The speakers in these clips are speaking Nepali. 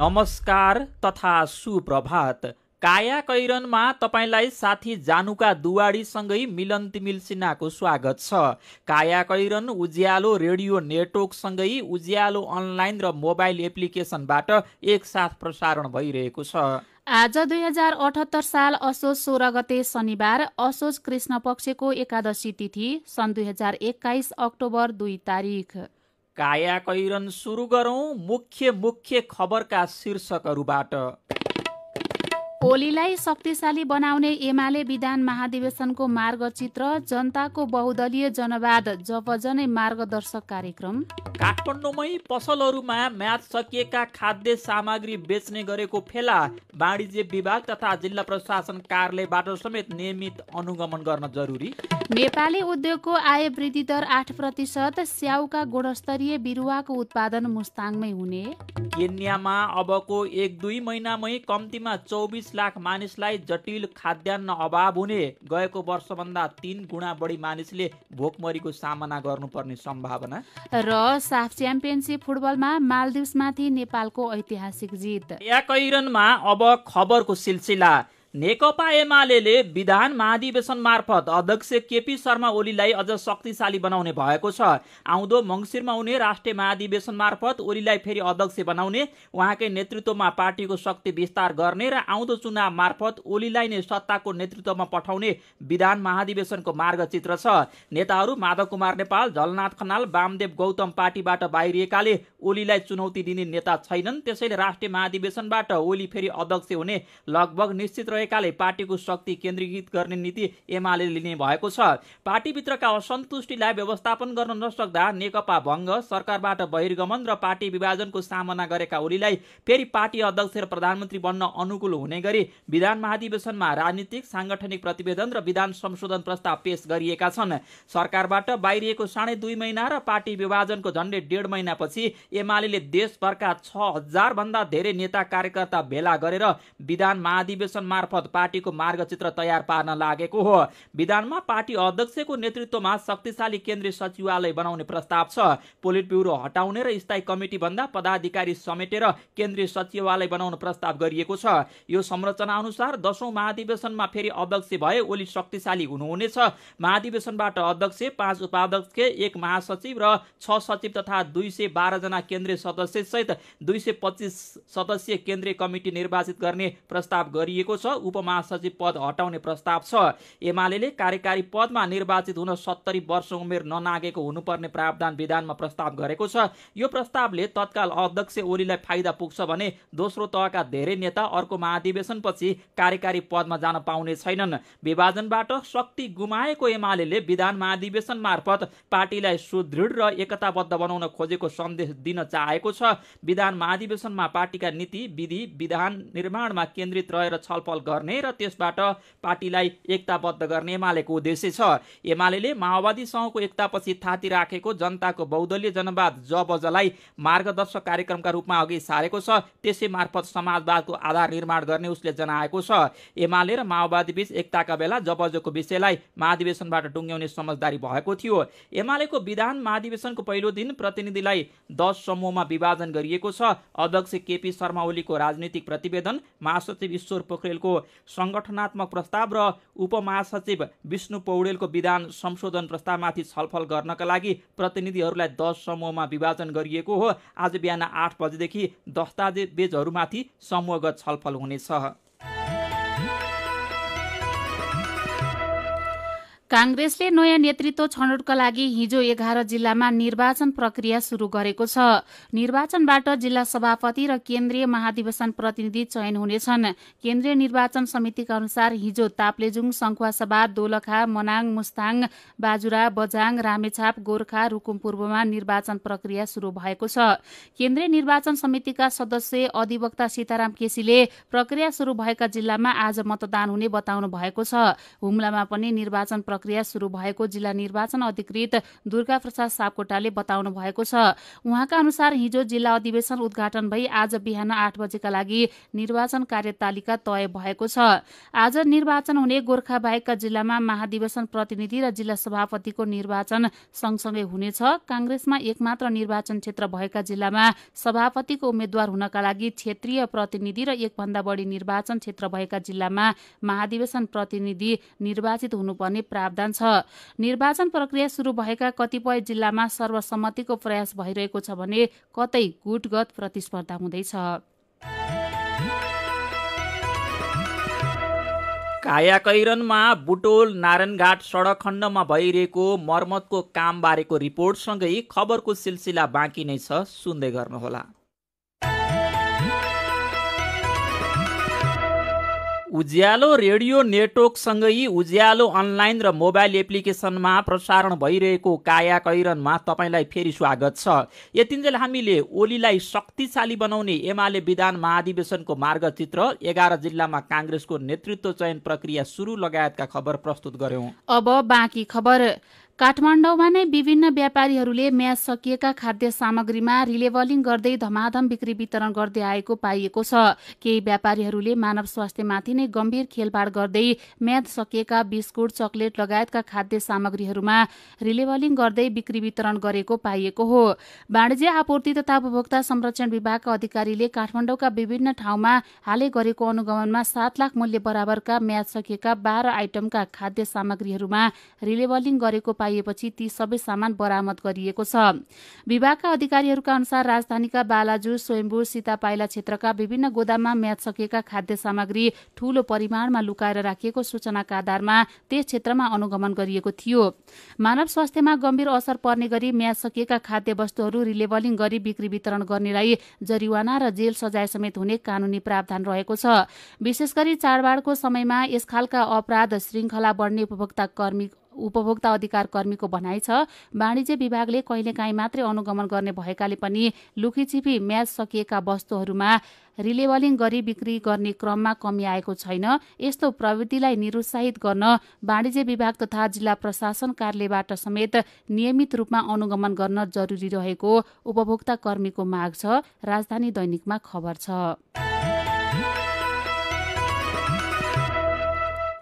नमस्कार तथा सुप्रभात काया कैरनमा तपाईँलाई साथी जानुका दुवाडीसँगै मिलन तिमिल सिन्हाको स्वागत छ काया कैरन उज्यालो रेडियो नेटवर्कसँगै उज्यालो अनलाइन र मोबाइल एप्लिकेसनबाट एकसाथ प्रसारण भइरहेको छ आज दुई हजार अठहत्तर साल असोज सोह्र गते शनिबार असोज कृष्ण पक्षको एकादशी तिथि सन् दुई हजार एक्काइस अक्टोबर दुई तारिक काया कैरन सुरु गरौँ मुख्य मुख्य खबरका शीर्षकहरूबाट ओलीलाई शक्तिशाली बनाउने एमाले विधान महाधिवेशनको मार्गचित्र जनताको बहुदलीय जनवाद जपजनै मार्गदर्शक कार्यक्रम काठमाडौँमै पसलहरूमा म्याच सकिएका खाद्य सामग्री बेच्ने गरेको फेला वाणिज्य विभाग तथा जिल्ला प्रशासन कार्यालयबाट समेत नियमित अनुगमन गर्न जरुरी नेपाली उद्योगको आय वृद्धि दर आठ प्रतिशत स्याउका गुणस्तरीय बिरुवाको उत्पादन मुस्ताङमै हुने केन्यामा अबको एक दुई महिनामै कम्तीमा चौबिस लाख मानिसलाई जटिल खाद्यान्न अभाव हुने गएको वर्षभन्दा तिन गुणा बढी मानिसले भोकमरीको सामना गर्नुपर्ने सम्भावना र साफ च्याम्पियनसिप फुटबलमा मालदिप्समाथि नेपालको ऐतिहासिक जित या कैरनमा अब खबरको सिलसिला नेकपा एमाले विधान महाधिवेशन मार्फत अध्यक्ष केपी शर्मा ओलीलाई अझ शक्तिशाली बनाउने भएको छ आउँदो मङ्सिरमा हुने राष्ट्रिय महाधिवेशन मार्फत ओलीलाई फेरि अध्यक्ष बनाउने उहाँकै नेतृत्वमा पार्टीको शक्ति विस्तार गर्ने र आउँदो चुनाव मार्फत ओलीलाई नै सत्ताको नेतृत्वमा पठाउने विधान महाधिवेशनको मार्गचित्र छ नेताहरू माधव कुमार नेपाल झलनाथ खनाल वामदेव गौतम पार्टीबाट बाहिरिएकाले ओलीलाई चुनौती दिने नेता छैनन् त्यसैले राष्ट्रिय महाधिवेशनबाट ओली फेरि अध्यक्ष हुने लगभग निश्चित रहेकाले पार्टीको शक्ति केन्द्रीकृत गर्ने नीति एमाले लिने भएको छ पार्टीभित्रका असन्तुष्टिलाई व्यवस्थापन गर्न नसक्दा नेकपा भङ्ग सरकारबाट बहिर्गमन र पार्टी विभाजनको सामना गरेका ओलीलाई फेरि पार्टी अध्यक्ष र प्रधानमन्त्री बन्न अनुकूल हुने गरी विधान महाधिवेशनमा राजनीतिक साङ्गठनिक प्रतिवेदन र विधान संशोधन प्रस्ताव पेश गरिएका छन् सरकारबाट बाहिरिएको साढे दुई महिना र पार्टी विभाजनको झन्डै डेढ महिनापछि एमाले देशभरका छ हजारभन्दा धेरै नेता कार्यकर्ता भेला गरेर विधान महाधिवेशन मार्फत मार्फत पार्टीको मार्गचित्र तयार पार्न लागेको हो विधानमा पार्टी अध्यक्षको नेतृत्वमा शक्तिशाली केन्द्रीय सचिवालय बनाउने प्रस्ताव छ पोलिट ब्युरो हटाउने र स्थायी कमिटी भन्दा पदाधिकारी समेटेर केन्द्रीय सचिवालय बनाउने प्रस्ताव गरिएको छ यो संरचना अनुसार दशौं महाधिवेशनमा फेरि अध्यक्ष भए ओली शक्तिशाली हुनुहुनेछ महाधिवेशनबाट अध्यक्ष पाँच उपाध्यक्ष एक महासचिव र छ सचिव तथा दुई सय बाह्रजना केन्द्रीय सदस्यसहित दुई सय पच्चिस सदस्यीय केन्द्रीय कमिटी निर्वाचित गर्ने प्रस्ताव गरिएको छ उपमहासचिव पद हटाउने प्रस्ताव छ एमाले कार्यकारी पदमा निर्वाचित हुन सत्तरी वर्ष उमेर ननागेको हुनुपर्ने प्रावधान विधानमा प्रस्ताव गरेको छ यो प्रस्तावले तत्काल अध्यक्ष ओलीलाई फाइदा पुग्छ भने दोस्रो तहका धेरै नेता अर्को महाधिवेशनपछि कार्यकारी पदमा जान पाउने छैनन् विभाजनबाट शक्ति गुमाएको एमाले विधान महाधिवेशन मार्फत पार्टीलाई सुदृढ र एकताबद्ध बनाउन खोजेको सन्देश दिन चाहेको छ विधान महाधिवेशनमा पार्टीका नीति विधि विधान निर्माणमा केन्द्रित रहेर छलफल गर्ने र त्यसबाट पार्टीलाई एकताबद्ध गर्ने एमालेको उद्देश्य छ एमाले माओवादीसँगको एकतापछि थाती राखेको जनताको बहुदलीय जनवाद जबजलाई मार्गदर्शक कार्यक्रमका रूपमा अघि सारेको छ त्यसै मार्फत समाजवादको आधार निर्माण गर्ने उसले जनाएको छ एमाले र माओवादी बीच एकताका बेला जबजको विषयलाई महाधिवेशनबाट टुङ्ग्याउने समझदारी भएको थियो एमालेको विधान महाधिवेशनको पहिलो दिन प्रतिनिधिलाई दस समूहमा विभाजन गरिएको छ अध्यक्ष केपी शर्मा ओलीको राजनीतिक प्रतिवेदन महासचिव ईश्वर पोखरेलको सङ्गठनात्मक प्रस्ताव र उपमहासचिव विष्णु पौडेलको विधान संशोधन प्रस्तावमाथि छलफल गर्नका लागि प्रतिनिधिहरूलाई दस समूहमा विभाजन गरिएको हो आज बिहान आठ बजेदेखि दस्तावेजहरूमाथि समूहगत छलफल हुनेछ कांग्रेसले नयाँ नेतृत्व छनौटका लागि हिजो एघार जिल्लामा निर्वाचन प्रक्रिया शुरू गरेको छ निर्वाचनबाट जिल्ला सभापति र केन्द्रीय महाधिवेशन प्रतिनिधि चयन हुनेछन् केन्द्रीय निर्वाचन समितिका अनुसार हिजो ताप्लेजुङ सङ्खुवासभा दोलखा मनाङ मुस्ताङ बाजुरा बजाङ रामेछाप गोर्खा रुकुम पूर्वमा निर्वाचन प्रक्रिया शुरू भएको छ केन्द्रीय निर्वाचन समितिका सदस्य अधिवक्ता सीताराम केसीले प्रक्रिया शुरू भएका जिल्लामा आज मतदान हुने बताउनु भएको छ हुम्लामा पनि निर्वाचन प्रक्रिया शुरू भएको जिल्ला निर्वाचन अधिकृत दुर्गा प्रसाद सापकोटाले बताउनु भएको छ उहाँका अनुसार हिजो जिल्ला अधिवेशन उद्घाटन भई आज बिहान आठ बजेका लागि निर्वाचन कार्यतालिका तय भएको छ आज निर्वाचन हुने गोर्खा बाहेकका जिल्लामा महाधिवेशन प्रतिनिधि र जिल्ला सभापतिको निर्वाचन सँगसँगै हुनेछ काङ्ग्रेसमा एकमात्र निर्वाचन क्षेत्र भएका जिल्लामा सभापतिको उम्मेद्वार हुनका लागि क्षेत्रीय प्रतिनिधि र एकभन्दा बढी निर्वाचन क्षेत्र भएका जिल्लामा महाधिवेशन प्रतिनिधि निर्वाचित हुनुपर्ने प्रा प्रावधान छ निर्वाचन प्रक्रिया सुरु भएका कतिपय जिल्लामा सर्वसम्मतिको प्रयास भइरहेको छ भने कतै गुटगत प्रतिस्पर्धा हुँदैछ कायाकैरनमा बुटोल नारायणघाट सडक खण्डमा भइरहेको मर्मतको कामबारेको रिपोर्टसँगै खबरको सिलसिला बाँकी नै छ सुन्दै गर्नुहोला उज्यालो रेडियो नेटवर्कसँगै उज्यालो अनलाइन र मोबाइल एप्लिकेसनमा प्रसारण भइरहेको काया कैरनमा तपाईँलाई फेरि स्वागत छ यतिन्जेल हामीले ओलीलाई शक्तिशाली बनाउने एमाले विधान महाधिवेशनको मार्गचित्र एघार जिल्लामा काङ्ग्रेसको नेतृत्व चयन प्रक्रिया सुरु लगायतका खबर प्रस्तुत गर्यौं अब बाँकी खबर काठमाडौँमा नै विभिन्न व्यापारीहरूले म्याच सकिएका खाद्य सामग्रीमा रिलेभलिङ गर्दै धमाधम बिक्री वितरण गर्दै आएको पाइएको छ केही व्यापारीहरूले मानव स्वास्थ्यमाथि नै गम्भीर खेलबाड़ गर्दै म्याद सकिएका बिस्कुट चकलेट लगायतका खाद्य सामग्रीहरूमा रिलेभलिङ गर्दै बिक्री वितरण गरेको पाइएको हो वाणिज्य आपूर्ति तथा उपभोक्ता संरक्षण विभागका अधिकारीले काठमाडौँका विभिन्न ठाउँमा हालै गरेको अनुगमनमा सात लाख मूल्य बराबरका म्याद सकिएका बाह्र आइटमका खाद्य सामग्रीहरूमा रिलेभलिङ गरेको पाइएपछि ती सबै सामान बरामद गरिएको छ विभागका अधिकारीहरूका अनुसार राजधानीका बालाजु स्वयम्बु सीतापाइला क्षेत्रका विभिन्न गोदाममा म्याच सकिएका खाद्य सामग्री ठूलो परिमाणमा लुकाएर राखिएको सूचनाका आधारमा त्यस क्षेत्रमा अनुगमन गरिएको थियो मानव स्वास्थ्यमा गम्भीर असर पर्ने गरी म्याच सकिएका खाद्य वस्तुहरू रिलेबलिङ गरी बिक्री वितरण गर्नेलाई जरिवाना र जेल सजाय समेत हुने कानूनी प्रावधान रहेको छ विशेष गरी चाडबाडको समयमा यस खालका अपराध श्रृङ्खला बढ्ने उपभोक्ता कर्मी उपभोक्ता अधिकार कर्मीको भनाइ छ वाणिज्य विभागले कहिलेकाहीँ मात्रै अनुगमन गर्ने भएकाले पनि लुखीछिपी म्याच सकिएका वस्तुहरूमा रिलेबलिङ गरी बिक्री गर्ने क्रममा कमी आएको छैन यस्तो प्रविधिलाई निरुत्साहित गर्न वाणिज्य विभाग तथा जिल्ला प्रशासन कार्यालयबाट समेत नियमित रूपमा अनुगमन गर्न जरुरी रहेको उपभोक्ता कर्मीको माग छ राजधानी दैनिकमा खबर छ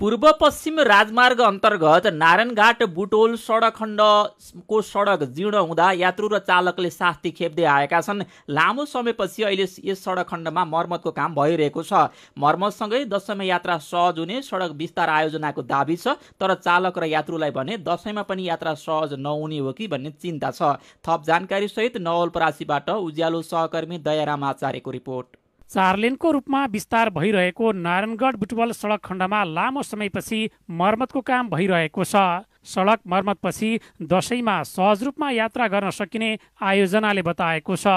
पूर्व पश्चिम राजमार्ग अन्तर्गत नारायणघाट बुटोल सडक खण्डको सडक जीर्ण हुँदा यात्रु र चालकले सास्ती खेप्दै आएका छन् लामो समयपछि अहिले यस सडक खण्डमा मर्मतको काम भइरहेको छ मर्मतसँगै दसैँमा यात्रा सहज हुने सडक विस्तार आयोजनाको दावी छ तर चालक र यात्रुलाई भने दसैँमा पनि यात्रा सहज नहुने हो कि भन्ने चिन्ता छ थप जानकारीसहित नवलपरासीबाट उज्यालो सहकर्मी दयाराम आचार्यको रिपोर्ट चारलेनको रूपमा विस्तार भइरहेको नारायणगढ बुटवल सडक खण्डमा लामो समयपछि मर्मतको काम भइरहेको छ सडक मर्मतपछि दसैँमा सहज रूपमा यात्रा गर्न सकिने आयोजनाले बताएको छ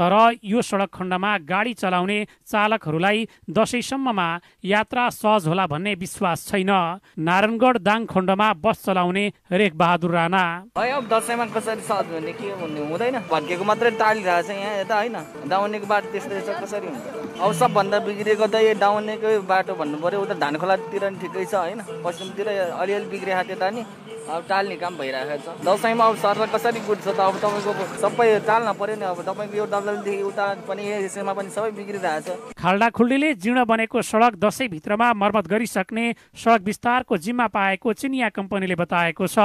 तर यो सडक खण्डमा गाडी चलाउने चालकहरूलाई दसैँसम्ममा यात्रा सहज होला भन्ने विश्वास छैन नारायणगढ दाङ खण्डमा बस चलाउने रेख बहादुर राणा अब दसैँमा कसरी सहज भन्ने के हुँदैन भत्केको मात्रै टालिरहेको छ यहाँ यता होइन दाउनेको बाटो त्यस्तै छ कसरी हुन्छ अब सबभन्दा बिग्रेको त यो दाउनेकै बाटो भन्नु पऱ्यो उता धानखोलातिर नि ठिकै छ होइन पश्चिमतिर अलिअलि बिग्रेको त्यता नि अब टाल्ने काम भइरहेको छ दसैँमा अब सरलाई कसरी गुट्छ त अब तपाईँको सबै टाल्न पऱ्यो नि अब तपाईँको यो दलदलदेखि उता पनि यसमा पनि सबै बिग्रिरहेको छ खुल्डीले जीर्ण बनेको सडक दसैँभित्रमा मर्मत गरिसक्ने सडक विस्तारको जिम्मा पाएको चिनिया कम्पनीले बताएको छ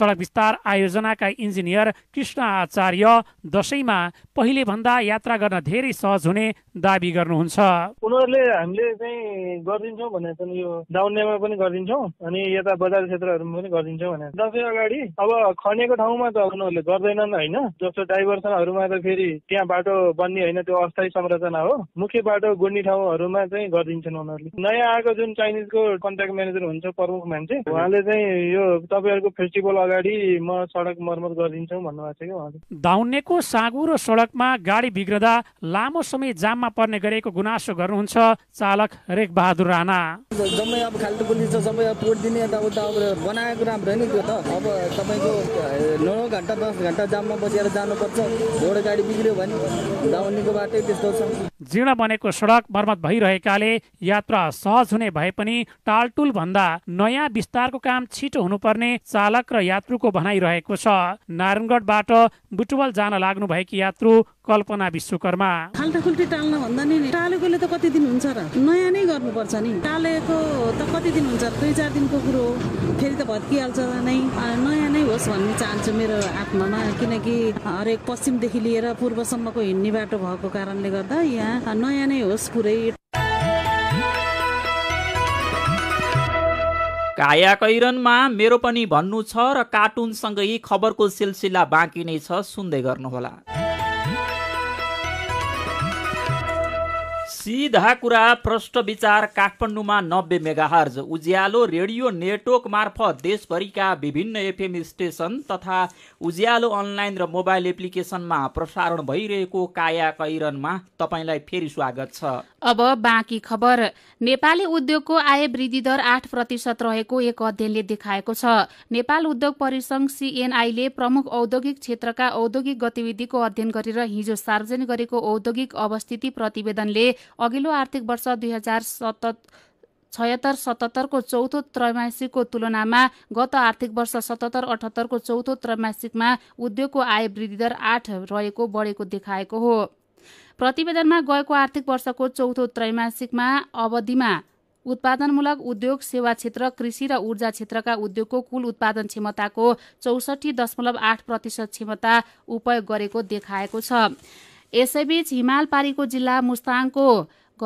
सडक विस्तार आयोजनाका इन्जिनियर कृष्ण आचार्य दसैँमा पहिले भन्दा यात्रा गर्न धेरै सहज हुने दावी गर्नुहुन्छ उनीहरूले हामीले चाहिँ गरिदिन्छौँ भनेर यो डाउनेमा पनि गरिदिन्छौँ अनि यता बजार क्षेत्रहरूमा पनि गरिदिन्छौँ भनेर दसैँ अगाडि अब खनेको ठाउँमा त उनीहरूले गर्दैनन् होइन जस्तो डाइभर्सनहरूमा त फेरि त्यहाँ बाटो बन्ने होइन त्यो अस्थायी संरचना हो मुख्य बाटो गुड्ने ठाउँहरूमा चाहिँ गरिदिन्छन् उनीहरूले नयाँ आएको जुन चाइनिजको कन्ट्याक्ट म्यानेजर हुन्छ प्रमुख मान्छे उहाँले चाहिँ यो तपाईँहरूको फेस्टिभल अगाडि म सडक मर्मत गरिदिन्छौँ भन्नुभएको छ कि उहाँले धाउनेको सागु र सडकमा गाडी बिग्रदा लामो समय जाममा पर्ने गरेको गुनासो गर्नुहुन्छ चालक बहादुर राणा जम्मै अब खाल्टो पुलिस सबै पोट दिने यताउता अब बनाएको राम्रो नि त्यो त अब तपाईँको नौ नौ घन्टा दस घन्टा जाममा बसेर जानुपर्छ घोडा गाडी बिग्रियो भने दाउनीको बाटै त्यस्तो छ जीर्ण बनेको सडक मर्मत भइरहेकाले यात्रा सहज हुने भए पनि टालटुल भन्दा नयाँ विस्तारको काम छिटो हुनुपर्ने चालक र यात्रुको भनाइरहेको छ नारायणगढबाट बुटवल जान लाग्नु भएकी यात्रु कल्पना विश्वकर्मा खाल्टाखुल्टी टाल्न भन्दा नि टालेकोले त कति दिन हुन्छ र नयाँ नै गर्नुपर्छ नि टालेको त कति दिन हुन्छ दुई चार दिनको कुरो हो फेरि त भत्किहाल्छ नै नयाँ नै होस् भन्ने चाहन्छु मेरो आत्मामा किनकि हरेक पश्चिमदेखि लिएर पूर्वसम्मको हिँड्ने बाटो भएको कारणले गर्दा यहाँ नयाँ नै होस् पुरै काया कैरनमा मेरो पनि भन्नु छ र कार्टुनसँगै खबरको सिलसिला बाँकी नै छ सुन्दै गर्नुहोला सिधा कुरा प्रष्ट विचार काठमाडौँमा नब्बे मेगाहर्ज उज्यालो रेडियो नेटवर्क मार्फत देशभरिका विभिन्न एफएम स्टेसन तथा उज्यालो अनलाइन र मोबाइल एप्लिकेसनमा प्रसारण भइरहेको काया कैरनमा तपाईँलाई फेरि स्वागत छ अब बाँकी खबर नेपाली उद्योगको आय वृद्धि दर आठ प्रतिशत रहेको एक अध्ययनले देखाएको छ नेपाल उद्योग परिसंघ सिएनआईले प्रमुख औद्योगिक क्षेत्रका औद्योगिक गतिविधिको अध्ययन गरेर हिजो सार्वजनिक गरेको औद्योगिक अवस्थिति प्रतिवेदनले अघिल्लो आर्थिक वर्ष दुई हजार सत छयत्तर सतहत्तरको चौथो त्रैमासिकको तुलनामा गत आर्थिक वर्ष सतहत्तर अठहत्तरको चौथो त्रैमासिकमा उद्योगको आय वृद्धिदर आठ रहेको बढेको देखाएको हो प्रतिवेदनमा गएको आर्थिक वर्षको चौथो त्रैमासिकमा अवधिमा उत्पादनमूलक उद्योग सेवा क्षेत्र कृषि र ऊर्जा क्षेत्रका उद्योगको कुल उत्पादन क्षमताको चौसठी दशमलव आठ प्रतिशत क्षमता उपयोग गरेको देखाएको छ यसैबीच हिमाल पारीको जिल्ला मुस्ताङको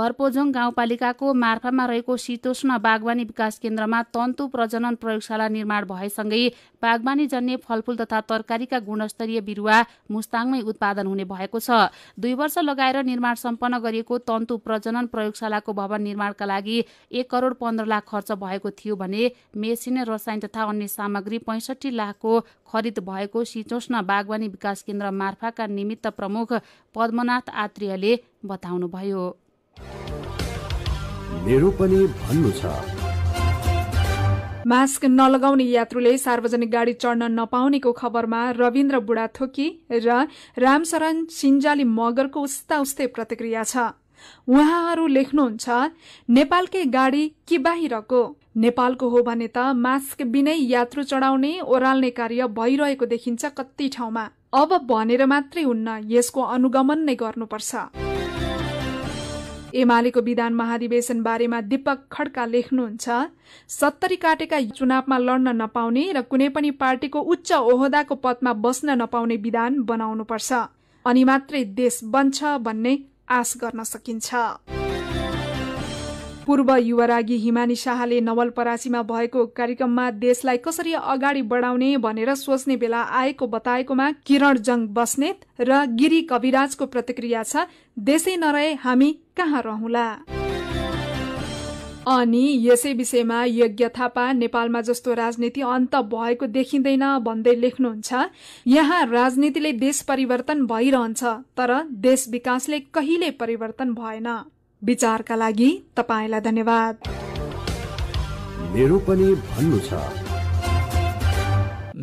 घरपोजोङ गाउँपालिकाको मार्फामा रहेको शीतोष्ण बागवानी विकास केन्द्रमा तन्तु प्रजनन प्रयोगशाला निर्माण भएसँगै बागवानी जन्य फलफूल तथा तरकारीका गुणस्तरीय बिरुवा मुस्ताङमै उत्पादन हुने भएको छ दुई वर्ष लगाएर निर्माण सम्पन्न गरिएको तन्तु प्रजनन प्रयोगशालाको भवन निर्माणका लागि एक करोड पन्ध्र लाख खर्च भएको थियो भने मेसिन रसायन तथा अन्य सामग्री पैँसठी लाखको खरिद भएको शीतोष्ण बागवानी विकास केन्द्र मार्फाका निमित्त प्रमुख पद्मनाथ आत्रियले बताउनुभयो मेरो पनि भन्नु छ मास्क नलगाउने यात्रुले सार्वजनिक गाडी चढ्न नपाउनेको खबरमा रविन्द्र बुढा थोकी र रामशरण सिन्जाली मगरको उस्ता उस्तै प्रतिक्रिया छ उहाँहरू लेख्नुहुन्छ नेपालकै गाडी कि बाहिरको नेपालको हो भने त मास्क बिनै यात्रु चढाउने ओह्राल्ने कार्य भइरहेको देखिन्छ कति ठाउँमा अब भनेर मात्रै हुन्न यसको अनुगमन नै गर्नुपर्छ एमालेको विधान महाधिवेशन बारेमा दीपक खड्का लेख्नुहुन्छ सत्तरी काटेका चुनावमा लड्न नपाउने र कुनै पनि पार्टीको उच्च ओहदाको पदमा बस्न नपाउने विधान बनाउनुपर्छ अनि मात्रै देश बन्छ भन्ने आश गर्न सकिन्छ पूर्व युवरागी हिमानी शाहले नवलपरासीमा भएको कार्यक्रममा देशलाई कसरी अगाडि बढाउने भनेर सोच्ने बेला आएको बताएकोमा किरण जङ बस्नेत र गिरी कविराजको प्रतिक्रिया छ देशै नरहे हामी कहाँ रहला अनि यसै विषयमा यज्ञ थापा नेपालमा जस्तो राजनीति अन्त भएको देखिँदैन भन्दै लेख्नुहुन्छ यहाँ राजनीतिले देश परिवर्तन भइरहन्छ तर देश विकासले कहिले परिवर्तन भएन विचारका लागि तपाईँलाई धन्यवाद मेरो पनि भन्नु छ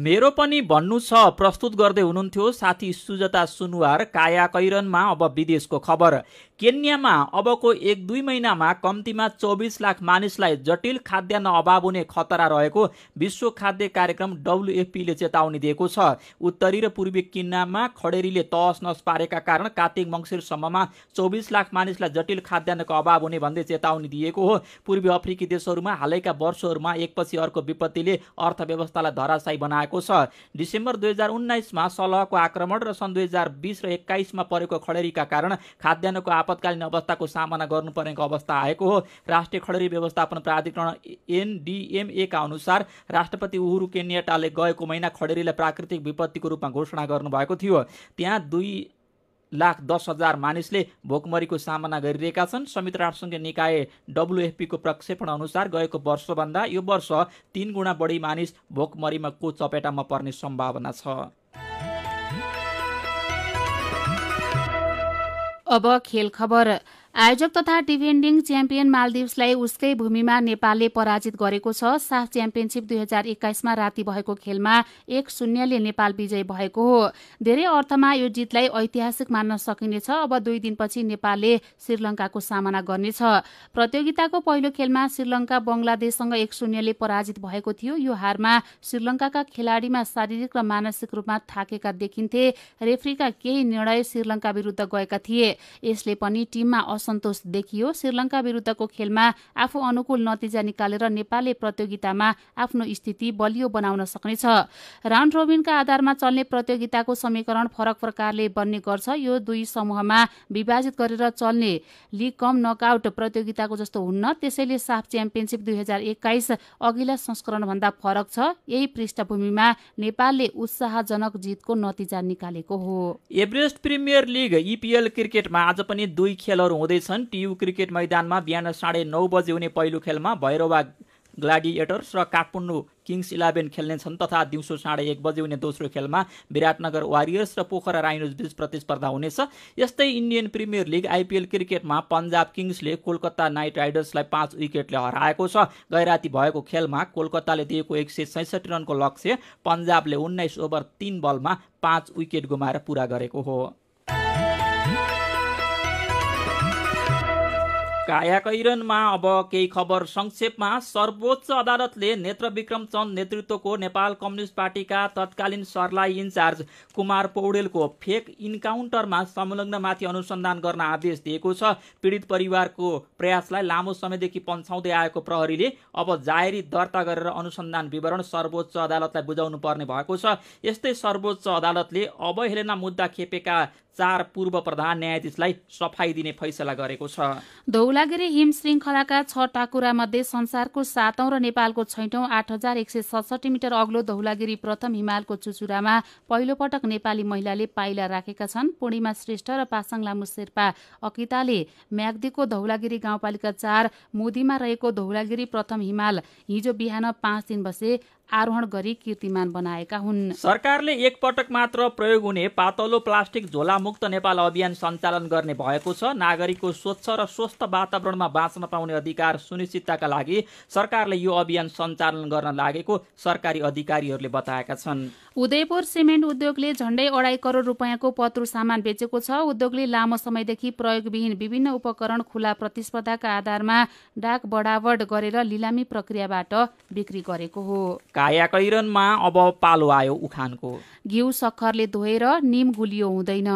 मेरो पनि भन्नु छ प्रस्तुत गर्दै हुनुहुन्थ्यो साथी सुजता सुनुवार काया कैरनमा अब विदेशको खबर केन्यामा अबको एक दुई महिनामा कम्तीमा चौबिस लाख मानिसलाई जटिल खाद्यान्न अभाव हुने खतरा रहेको विश्व खाद्य कार्यक्रम डब्लुएफपीले चेतावनी दिएको छ उत्तरी र पूर्वी किन्नामा खडेरीले तहस नस पारेका कारण कार्तिक मङ्सिरसम्ममा चौबिस लाख मानिसलाई जटिल खाद्यान्नको अभाव हुने भन्दै चेतावनी दिएको हो पूर्वी अफ्रिकी देशहरूमा हालैका वर्षहरूमा एकपछि अर्को विपत्तिले अर्थव्यवस्थालाई धराशायी बनाएको छ डिसेम्बर दुई हजार उन्नाइसमा सलहको आक्रमण र सन् दुई हजार बिस र एक्काइसमा परेको खडेरीका कारण खाद्यान्नको आप आपतकालीन अवस्थाको सामना गर्नु परेको अवस्था आएको हो राष्ट्रिय खडेरी व्यवस्थापन प्राधिकरण एनडिएमएका अनुसार राष्ट्रपति उहुरु केन्याटाले गएको महिना खडेरीलाई प्राकृतिक विपत्तिको रूपमा घोषणा गर्नुभएको थियो त्यहाँ दुई लाख दस हजार मानिसले भोकमरीको सामना गरिरहेका छन् संयुक्त राष्ट्रसङ्घीय निकाय डब्लुएफपीको प्रक्षेपण अनुसार गएको वर्षभन्दा यो वर्ष तिन गुणा बढी मानिस भोकमरीमा को चपेटामा पर्ने सम्भावना छ ابا خبر خبر आयोजक तथा डिफेन्डिङ च्याम्पियन मालदिव्सलाई उसकै भूमिमा नेपालले पराजित गरेको छ साफ च्याम्पियनसिप दुई हजार एक्काइसमा राति भएको खेलमा एक शून्यले नेपाल विजय भएको हो धेरै अर्थमा यो जितलाई ऐतिहासिक मान्न सकिनेछ अब दुई दिनपछि नेपालले श्रीलंकाको सामना गर्नेछ प्रतियोगिताको पहिलो खेलमा श्रीलंका बंगलादेशसँग एक शून्यले पराजित भएको थियो यो हारमा श्रीलंकाका खेलाड़ीमा शारीरिक र मानसिक रूपमा थाकेका देखिन्थे रेफ्रीका केही निर्णय श्रीलंका विरूद्ध गएका थिए यसले पनि टिममा असन्तोष देखियो श्रीलङ्का विरुद्धको खेलमा आफू अनुकूल नतिजा निकालेर नेपालले प्रतियोगितामा आफ्नो स्थिति बलियो बनाउन सक्नेछ राउन्ड रोबिनका आधारमा चल्ने प्रतियोगिताको समीकरण फरक प्रकारले बन्ने गर्छ यो दुई समूहमा विभाजित गरेर चल्ने लिग कम नकआउट प्रतियोगिताको जस्तो हुन्न त्यसैले साफ च्याम्पियनसिप दुई हजार एक्काइस अघिल्ला संस्करणभन्दा फरक छ यही पृष्ठभूमिमा नेपालले उत्साहजनक जितको नतिजा निकालेको हो एभरेस्ट प्रिमियर लिग इपिएल क्रिकेटमा आज पनि दुई खेलहरू हुँदैछन् टियु क्रिकेट मैदानमा बिहान साढे नौ बजे हुने पहिलो खेलमा भैरवा ग्ल्याडिएटर्स र काठमाडौँ किङ्स इलेभेन खेल्नेछन् तथा दिउँसो साढे एक बजे हुने दोस्रो खेलमा विराटनगर वारियर्स र पोखरा राइनोज बिच प्रतिस्पर्धा हुनेछ यस्तै इन्डियन प्रिमियर लिग आइपिएल क्रिकेटमा पन्जाब किङ्सले कोलकाता नाइट राइडर्सलाई पाँच विकेटले हराएको छ गैराति भएको खेलमा कोलकाताले दिएको एक सय सैसठी रनको लक्ष्य पन्जाबले उन्नाइस ओभर तिन बलमा पाँच विकेट गुमाएर पुरा गरेको हो काया अब केही खबर संक्षेपमा सर्वोच्च अदालतले नेत्र विक्रम चन्द नेतृत्वको नेपाल कम्युनिस्ट पार्टीका तत्कालीन सरलाई इन्चार्ज कुमार पौडेलको फेक इन्काउन्टरमा संलग्नमाथि अनुसन्धान गर्न आदेश दिएको छ पीडित परिवारको प्रयासलाई लामो समयदेखि पन्छाउँदै आएको प्रहरीले अब जाहेरी दर्ता गरेर अनुसन्धान विवरण सर्वोच्च अदालतलाई बुझाउनु पर्ने भएको छ यस्तै सर्वोच्च अदालतले हेलेना मुद्दा खेपेका चार पूर्व प्रधान न्यायाधीशलाई सफाई दिने फैसला गरेको छ धौलागिरी हिम श्रृङ्खलाका छ टाकुरा मध्ये संसारको सातौं र नेपालको छैटौं आठ हजार एक सय सडसठी मिटर अग्लो धौलागिरी प्रथम हिमालको चुचुरामा पहिलो पटक नेपाली महिलाले पाइला राखेका छन् पूर्णिमा श्रेष्ठ र पासाङ लामु शेर्पा अकिताले म्याग्दीको धौलागिरी गाउँपालिका चार मोदीमा रहेको धौलागिरी प्रथम हिमाल हिजो बिहान पाँच दिन बसे आरोहण गरी कीर्तिमान बनाएका हुन् सरकारले एकपटक मात्र प्रयोग हुने पातलो प्लास्टिक झोलामुक्त नेपाल अभियान सञ्चालन गर्ने भएको छ नागरिकको स्वच्छ र स्वस्थ वातावरणमा बाँच्न पाउने अधिकार सुनिश्चितताका लागि सरकारले यो अभियान सञ्चालन गर्न लागेको सरकारी अधिकारीहरूले बताएका छन् उदयपुर सिमेन्ट उद्योगले झण्डै अढाई करोड रुपियाँको पत्रु सामान बेचेको छ उद्योगले लामो समयदेखि प्रयोगविहीन विभिन्न उपकरण खुला प्रतिस्पर्धाका आधारमा डाक बढावट गरेर लिलामी प्रक्रियाबाट बिक्री गरेको हो कायाकैरनमा अब पालो आयो उखानको घिउ सक्खरले धोएर निम गुलियो हुँदैन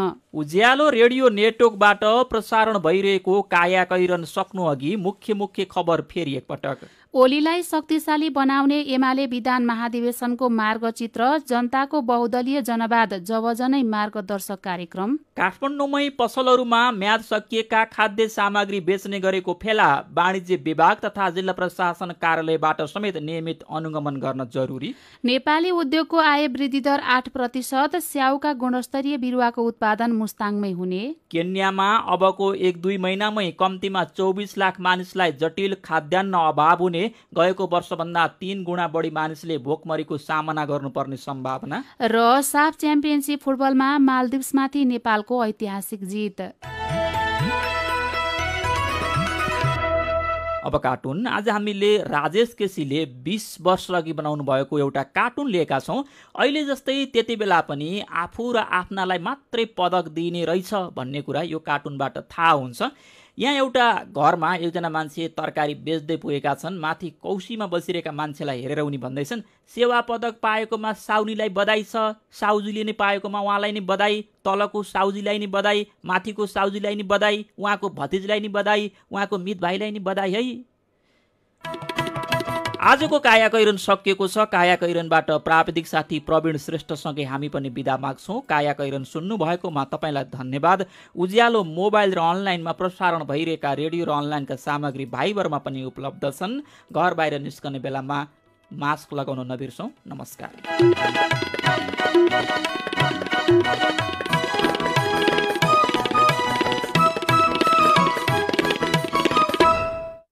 उज्यालो रेडियो नेटवर्कबाट प्रसारण भइरहेको कायाकैरन सक्नु अघि मुख्य मुख्य खबर फेरि एकपटक ओलीलाई शक्तिशाली बनाउने एमाले विधान महाधिवेशनको मार्गचित्र जनताको बहुदलीय जनवाद जबजनै मार्गदर्शक कार्यक्रम काठमाडौँमै पसलहरूमा म्याद सकिएका खाद्य सामग्री बेच्ने गरेको फेला वाणिज्य विभाग तथा जिल्ला प्रशासन कार्यालयबाट समेत नियमित अनुगमन गर्न जरुरी नेपाली उद्योगको आय वृद्धि दर आठ प्रतिशत स्याउका गुणस्तरीय बिरुवाको उत्पादन मुस्ताङमै हुने केन्यामा अबको एक दुई महिनामै कम्तीमा चौबिस लाख मानिसलाई जटिल खाद्यान्न अभाव हुने गएको वर्षभन्दा तीन गुणा बढी मानिसले भोकमरीको सामना गर्नुपर्ने सम्भावना र साफ च्याम्पियनसिप फुटबलमा मालदिप्समाथि नेपालको ऐतिहासिक जित अब कार्टुन आज हामीले राजेश केसीले बिस वर्ष अघि बनाउनु भएको एउटा कार्टुन लिएका छौँ अहिले जस्तै त्यति बेला पनि आफू र आफ्नालाई मात्रै पदक दिइने रहेछ भन्ने कुरा यो कार्टुनबाट थाहा हुन्छ यहाँ एउटा घरमा एकजना मान्छे तरकारी बेच्दै पुगेका छन् माथि कौशीमा बसिरहेका मान्छेलाई हेरेर उनी भन्दैछन् सेवा पदक पाएकोमा साउनीलाई बधाई छ साउजीले नै पाएकोमा उहाँलाई नै बधाई तलको साउजीलाई नै बधाई माथिको साउजीलाई नै बधाई उहाँको भतिजलाई नै बधाई उहाँको मित भाइलाई नि बधाई है आजको काया कैरन सकिएको छ काया कैरनबाट प्राविधिक साथी प्रवीण श्रेष्ठसँगै हामी पनि विदा माग्छौँ काया कैरन सुन्नुभएकोमा तपाईँलाई धन्यवाद उज्यालो मोबाइल र अनलाइनमा प्रसारण भइरहेका रेडियो र अनलाइनका सामग्री भाइबरमा पनि उपलब्ध छन् घर बाहिर निस्कने बेलामा मास्क लगाउन नबिर्सौँ नमस्कार